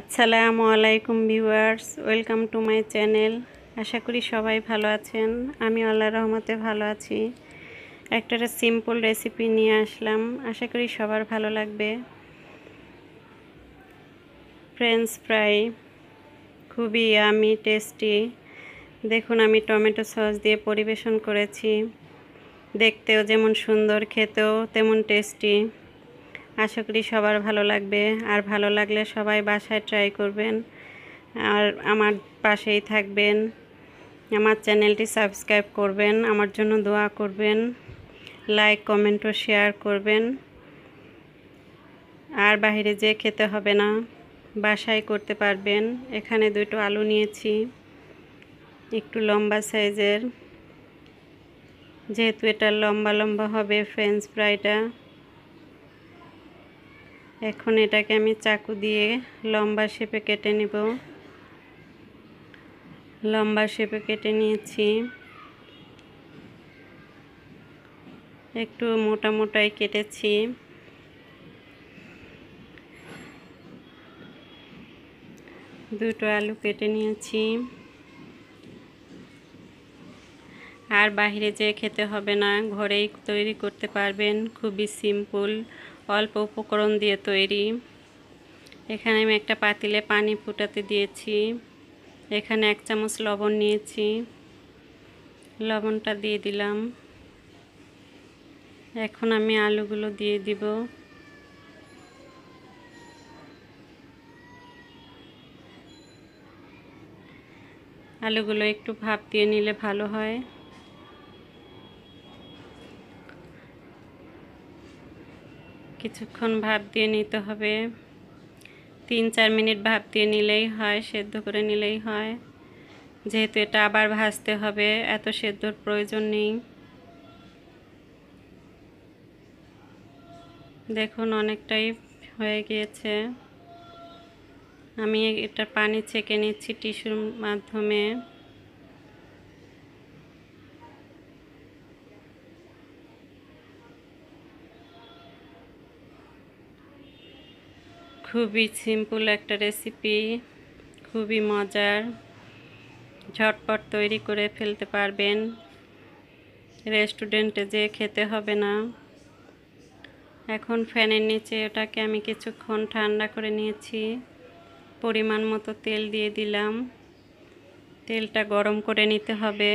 আসসালামু আলাইকুম viewers welcome to my channel আশা করি সবাই ভালো আছেন আমি আল্লাহ রহমতে ভালো আছি একটা সিম্পল রেসিপি নিয়ে আসলাম আশা করি সবার ভালো লাগবে ফ্রেঞ্চ ফ্রাই খুবই আমি টেস্টি দেখুন আমি টমেটো সস দিয়ে পরিবেশন করেছি দেখতেও যেমন সুন্দর খেতেও তেমন টেস্টি আশা করি সবার ভালো লাগবে আর ভালো লাগলে সবাই বাসায় ট্রাই করবেন আর আমার পাশেই থাকবেন আমার চ্যানেলটি সাবস্ক্রাইব করবেন আমার জন্য দোয়া করবেন লাইক কমেন্ট ও শেয়ার করবেন আর বাইরে যেয়ে খেতে হবে না বাসায় করতে পারবেন এখানে দুটো আলু নিয়েছি একটু লম্বা সাইজের যেহেতু এটা লম্বা লম্বা হবে ফ্রেঞ্চ ফ্রাইটা এখন এটাকে আমি চাকু দিয়ে লম্বা শেপে কেটে নেব লম্বা শেপে কেটে নিয়েছি একটু মোটা মোটাই কেটেছি দুটো আলু কেটে নিয়েছি আর বাহিরে যেয়ে খেতে হবে না ঘরেই তৈরি করতে পারবেন খুবই সিম্পল অল্প উপকরণ দিয়ে তৈরি এখানে আমি একটা পাতিলে পানি ফুটাতে দিয়েছি এখানে এক চামচ লবণ নিয়েছি লবণটা দিয়ে দিলাম এখন আমি আলুগুলো দিয়ে দিব আলুগুলো একটু ভাপ দিয়ে নিলে ভালো হয় কিছুক্ষণ ভাপ দিয়ে নিতে হবে তিন চার মিনিট ভাপ দিয়ে নিলেই হয় সেদ্ধ করে নিলেই হয় যেহেতু এটা আবার ভাজতে হবে এত সেদ্ধর প্রয়োজন নেই দেখুন অনেকটাই হয়ে গিয়েছে আমি এটা পানি ছেঁকে নিচ্ছি টিস্যুর মাধ্যমে খুবই সিম্পল একটা রেসিপি খুবই মজার ঝটপট তৈরি করে ফেলতে পারবেন রেস্টুরেন্টে যেয়ে খেতে হবে না এখন ফ্যানের নিচে ওটাকে আমি কিছুক্ষণ ঠান্ডা করে নিয়েছি পরিমাণ মতো তেল দিয়ে দিলাম তেলটা গরম করে নিতে হবে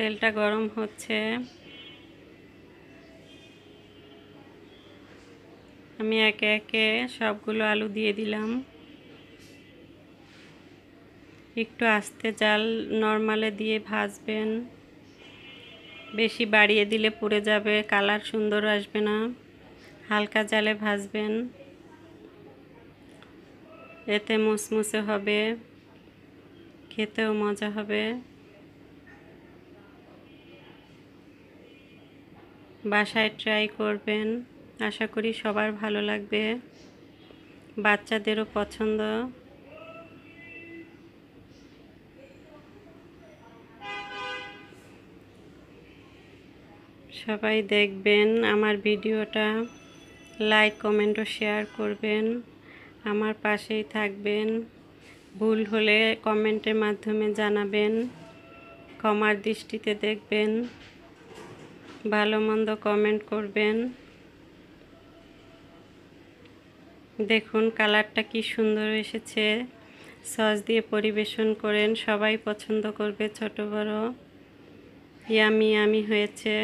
তেলটা গরম হচ্ছে আমি একে একে সবগুলো আলু দিয়ে দিলাম একটু আস্তে জাল নর্মালে দিয়ে ভাজবেন বেশি বাড়িয়ে দিলে পুড়ে যাবে কালার সুন্দর আসবে না হালকা জালে ভাজবেন এতে মুসমুসে হবে খেতেও মজা হবে বাসায় ট্রাই করবেন আশা করি সবার ভালো লাগবে বাচ্চাদেরও পছন্দ সবাই দেখবেন আমার ভিডিওটা লাইক কমেন্ট ও শেয়ার করবেন আমার পাশেই থাকবেন ভুল হলে কমেন্টের মাধ্যমে জানাবেন ক্ষমার দৃষ্টিতে দেখবেন ভালো মন্দ কমেন্ট করবেন দেখুন কালারটা কি সুন্দর এসেছে সস দিয়ে পরিবেশন করেন সবাই পছন্দ করবে ছোট বড় ইয়ামি ইয়ামি হয়েছে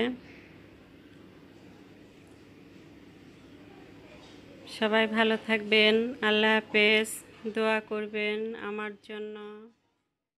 সবাই ভালো থাকবেন আল্লাহ হাফেজ দোয়া করবেন আমার জন্য